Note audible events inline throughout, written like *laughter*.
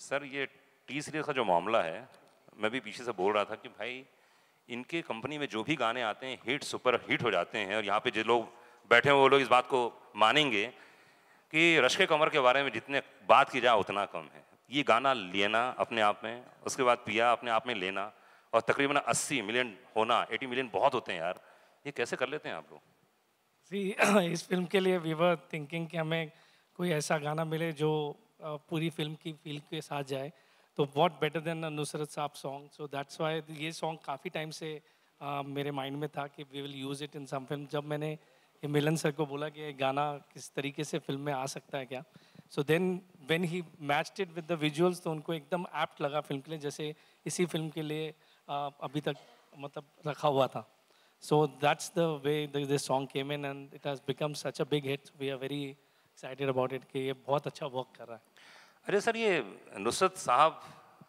Sir ये T series का जो मामला है मैं भी पीछे से बोल रहा था कि भाई इनके कंपनी में जो भी गाने आते हैं हिट सुपर हिट हो जाते हैं और यहाँ पे जो लोग बैठे हैं वो लोग इस बात को मानेंगे कि रश्के कमर के बारे में जितने बात की जाए उतना कम है ये गाना लेना अपने आप में उसके बाद पिया अपने आप में लेना और तकरीबन 80 मिलियन होना 80 मिलियन बहुत होते हैं यार ये कैसे कर लेते हैं आप लोग जी *clears throat* इस फिल्म के लिए वी वर थिंकिंग कि हमें कोई ऐसा गाना मिले जो पूरी फिल्म की फील के साथ जाए तो वॉट बेटर देन नुसरत साहब सॉन्ग सो दैट्स वाई ये सॉन्ग काफ़ी टाइम से uh, मेरे माइंड में था कि we will use it in some film जब मैंने मिलन सर को बोला कि गाना किस तरीके से फिल्म में आ सकता है क्या so then when he matched it with the visuals तो उनको एकदम ऐप्ट लगा फिल्म के लिए जैसे इसी फिल्म के लिए uh, अभी तक मतलब रखा हुआ था So that's the way this song came in and it has become such a big hit. We are very excited about it कि ये बहुत अच्छा work कर रहा है. अरे सर ये नुसरत साहब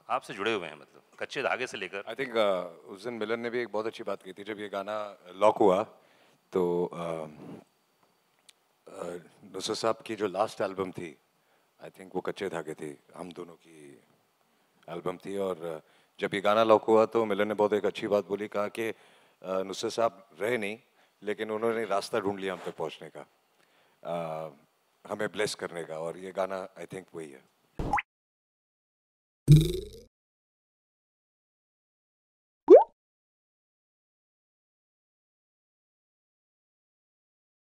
आपसे जुड़े हुए हैं मतलब कच्चे धागे से लेकर आई थिंक uh, उस दिन मिलन ने भी एक बहुत अच्छी बात की थी जब ये गाना लॉक हुआ तो uh, uh, नुसरत साहब की जो लास्ट एल्बम थी आई थिंक वो कच्चे धागे थी हम दोनों की एल्बम थी और uh, जब ये गाना लॉक हुआ तो मिलन ने बहुत एक अच्छी बात बोली कहा कि नुसर साहब रहे नहीं लेकिन उन्होंने रास्ता ढूंढ लिया हम तक पहुंचने का हमें ब्लेस करने का और ये गाना आई थिंक वही है